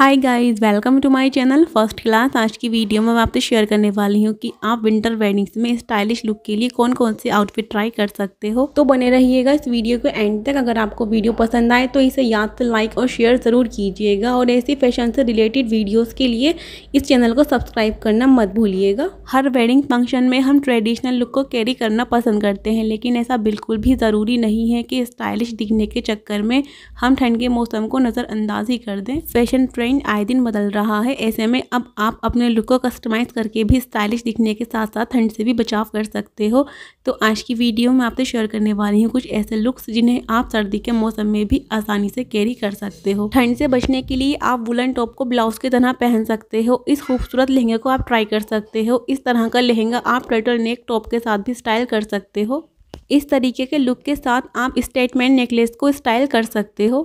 hi guys welcome to my channel first class आज की video में मैं आपसे शेयर करने वाली हूँ कि आप विंटर वेडिंग्स में स्टाइलिश लुक के लिए कौन कौन से आउटफिट ट्राई कर सकते हो तो बने रहिएगा इस वीडियो के एंड तक अगर आपको वीडियो पसंद आए तो इसे याद से लाइक और शेयर ज़रूर कीजिएगा और ऐसी फैशन से रिलेटेड वीडियोज़ के लिए इस चैनल को सब्सक्राइब करना मत भूलिएगा हर वेडिंग फंक्शन में हम ट्रेडिशनल लुक को कैरी करना पसंद करते हैं लेकिन ऐसा बिल्कुल भी ज़रूरी नहीं है कि स्टाइलिश दिखने के चक्कर में हम ठंड के मौसम को नज़रअंदाज ही कर दें फैशन ट्रेंड ट्रेंड आए दिन बदल रहा है ऐसे में अब आप अपने लुक को कस्टमाइज़ करके भी स्टाइलिश दिखने के साथ साथ ठंड से भी बचाव कर सकते हो तो आज की वीडियो में आपसे शेयर करने वाली हूँ कुछ ऐसे लुक्स जिन्हें आप सर्दी के मौसम में भी आसानी से कैरी कर सकते हो ठंड से बचने के लिए आप वुलन टॉप को ब्लाउज की तरह पहन सकते हो इस खूबसूरत लहंगे को आप ट्राई कर सकते हो इस तरह का लहंगा आप टर्टल नेक टॉप के साथ भी स्टाइल कर सकते हो इस तरीके के लुक के साथ आप स्टेटमेंट नेकलेस को स्टाइल कर सकते हो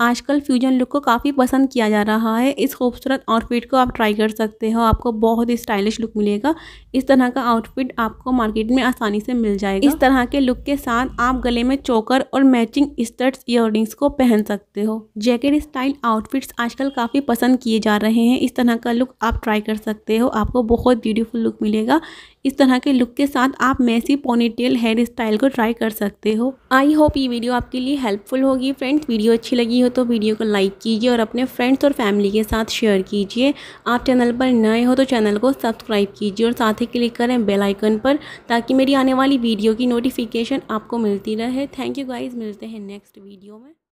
आजकल फ्यूजन लुक को काफ़ी पसंद किया जा रहा है इस खूबसूरत आउटफिट को आप ट्राई कर सकते हो आपको बहुत ही स्टाइलिश लुक मिलेगा इस तरह का आउटफिट आपको मार्केट में आसानी से मिल जाएगा इस तरह के लुक के साथ आप गले में चोकर और मैचिंग स्टर्ट्स इयरिंग्स को पहन सकते हो जैकेट स्टाइल आउटफिट्स आजकल काफ़ी पसंद किए जा रहे हैं इस तरह का लुक आप ट्राई कर सकते हो आपको बहुत ब्यूटीफुल लुक मिलेगा इस तरह के लुक के साथ आप मैसी पोनीटेल हेयर स्टाइल को ट्राई कर सकते हो आई होप ये वीडियो आपके लिए हेल्पफुल होगी फ्रेंड्स वीडियो अच्छी लगी हो हो तो वीडियो को लाइक कीजिए और अपने फ्रेंड्स और फैमिली के साथ शेयर कीजिए आप चैनल पर नए हो तो चैनल को सब्सक्राइब कीजिए और साथ ही क्लिक करें बेल आइकन पर ताकि मेरी आने वाली वीडियो की नोटिफिकेशन आपको मिलती रहे थैंक यू गाइज़ मिलते हैं नेक्स्ट वीडियो में